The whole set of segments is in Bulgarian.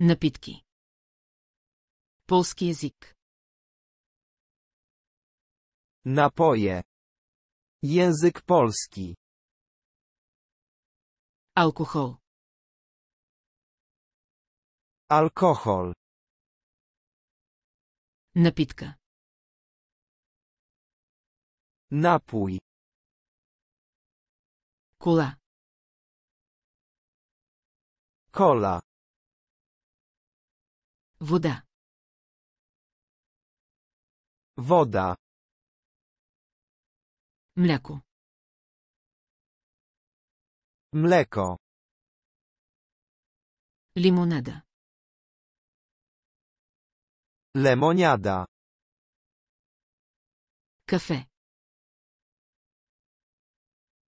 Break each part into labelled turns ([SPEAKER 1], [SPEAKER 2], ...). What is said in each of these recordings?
[SPEAKER 1] Напитки. Полски язик. Napoje. Język polski. Alkohol. Alkohol. Napitka. Napój. Kola. Kola. Вода. Вода. Мляко. Mleko. Limonada. Lemoniada. Kafe.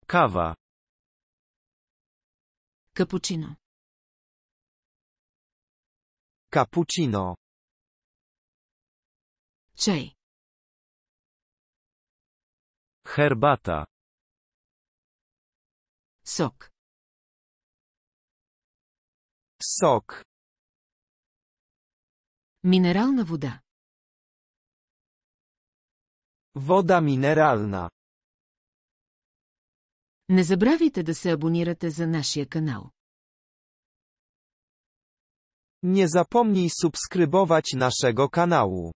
[SPEAKER 1] Kawa. Cappuccino. Капучино. Чай. Хербата. Сок. Сок. Минерална вода. Вода минерална. Не забравяйте да се абонирате за нашия канал. Nie zapomnij subskrybować naszego kanału.